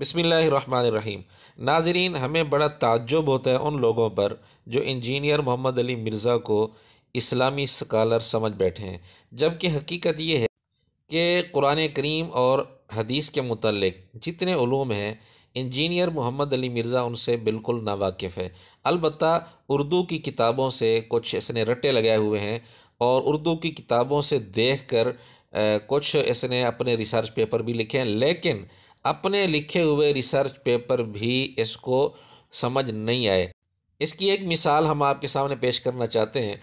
बसमीम नाजरीन हमें बड़ा ताज्जुब होता है उन लोगों पर जो इंजीनियर मोहम्मद अली मिर्ज़ा को इस्लामी स्कालर समझ बैठे हैं जबकि हकीकत ये है कि कुरान करीम और हदीस के मतलब जितने ूम हैं इंजीनियर मोहम्मद अली मिर्ज़ा उनसे बिल्कुल नावाकिफ़ है अलबत् उर्दू की किताबों से कुछ इसने रट्टे लगाए हुए हैं और उर्दू की किताबों से देख कर कुछ इसने अपने रिसर्च पेपर भी लिखे हैं लेकिन अपने लिखे हुए रिसर्च पेपर भी इसको समझ नहीं आए इसकी एक मिसाल हम आपके सामने पेश करना चाहते हैं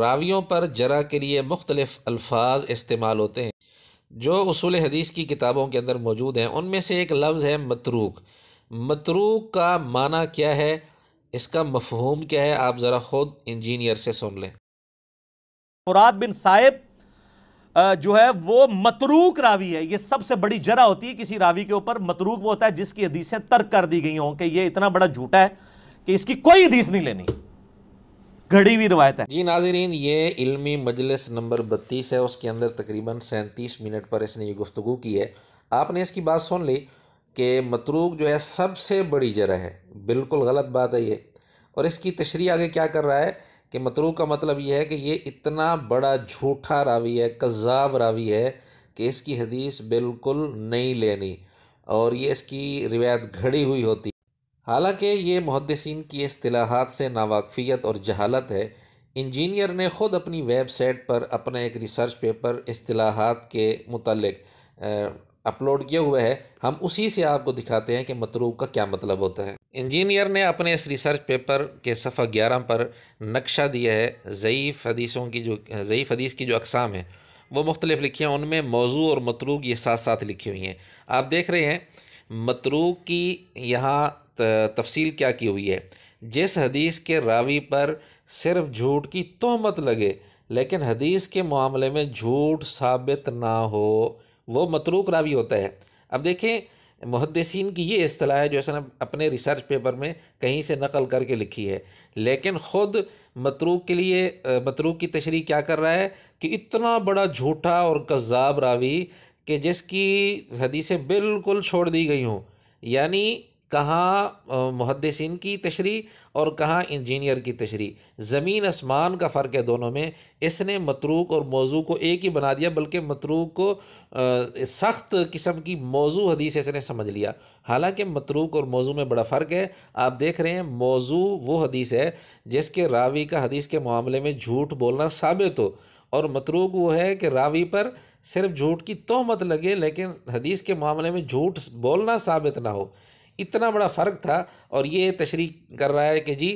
रावियों पर जरा के लिए मुख्तलिफ अल्फाज इस्तेमाल होते हैं जो उसूल हदीस की किताबों के अंदर मौजूद हैं उनमें से एक लफ्ज़ है मतरूक मतरूक का माना क्या है इसका मफहूम क्या है आप ज़रा ख़ुद इंजीनियर से सुन लें मुराद बिन साहिब जो है वो मतरूक रावी है ये सबसे बड़ी जरा होती है किसी रावी के ऊपर मतरूक वो होता है जिसकी हदीसें तर्क कर दी गई हों कि ये इतना बड़ा झूठा है कि इसकी कोई हदीस नहीं लेनी घड़ी हुई रवायत है जी नाजरीन ये इल्मी मजलिस नंबर बत्तीस है उसके अंदर तकरीबन सैंतीस मिनट पर इसने ये गुफ्तु की है आपने इसकी बात सुन ली कि मतरूक जो है सबसे बड़ी जरा है बिल्कुल गलत बात है ये और इसकी तशरी आगे क्या कर रहा है कि मतरू का मतलब यह है कि ये इतना बड़ा झूठा रावी है कज़ाब रावी है कि इसकी हदीस बिल्कुल नहीं लेनी और ये इसकी रिवायत घड़ी हुई होती हालांकि ये मुहदसिन की असलाहत से नावाकफियत और जहालत है इंजीनियर ने ख़ुद अपनी वेबसाइट पर अपना एक रिसर्च पेपर असलाहत के मतलब अपलोड किया हुआ है हम उसी से आपको दिखाते हैं कि मतरू का क्या मतलब होता है इंजीनियर ने अपने इस रिसर्च पेपर के सफ़ा ग्यारह पर नक्शा दिया है ज़यीफ़ हदीसों की जो ज़यीफ़ हदीस की जो अकसाम है वो मुख्तलिफ लिखी हैं उनमें मौजू और मतरूक ये साथ साथ लिखी हुई हैं आप देख रहे हैं मतरूक की यहाँ तफसील क्या की हुई है जिस हदीस के रावी पर सिर्फ झूठ की तोहमत लगे लेकिन हदीस के मामले में झूठ साबित ना हो वो मतरूक रावी होता है अब देखें मुहदसिन की ये असलाह है जो असल अपने रिसर्च पेपर में कहीं से नकल करके लिखी है लेकिन ख़ुद मतरूक के लिए मतरूक की तशरी क्या कर रहा है कि इतना बड़ा झूठा और कज़ाब रावी कि जिसकी हदीसें बिल्कुल छोड़ दी गई हों यानी कहाँ मुहदसिन की तशरी और कहाँ इंजीनियर की तशरी ज़मीन आसमान का फ़र्क है दोनों में इसने मतरूक और मौजू को एक ही बना दिया बल्कि मतरूक को सख्त किस्म की मौजू हदीस इसने समझ लिया हालांकि मतरूक और मौजू में बड़ा फ़र्क है आप देख रहे हैं मौजू वो हदीस है जिसके रावी का हदीस के मामले में झूठ बोलना साबित हो और मतरूक वो है कि रावी पर सिर्फ झूठ की तोहमत लगे लेकिन हदीस के मामले में झूठ बोलना साबित ना हो इतना बड़ा फ़र्क था और ये तशरी कर रहा है कि जी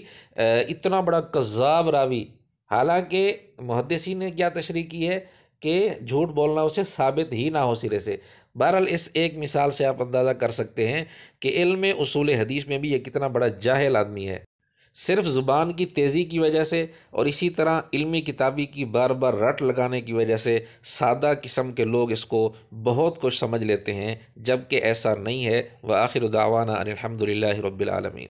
इतना बड़ा कज़ाब रावी हालांकि मुहदसी ने क्या तशरी की है कि झूठ बोलना उसे साबित ही ना हो सिरे से बहरहाल इस एक मिसाल से आप अंदाज़ा कर सकते हैं कि इल्म उसूल हदीस में भी ये कितना बड़ा जाहल आदमी है सिर्फ ज़ुबान की तेज़ी की वजह से और इसी तरह इल्मी किताबी की बार बार रट लगाने की वजह से सादा किस्म के लोग इसको बहुत कुछ समझ लेते हैं जबकि ऐसा नहीं है व आखिर दावाना अलहमदिल्ला रबालमीन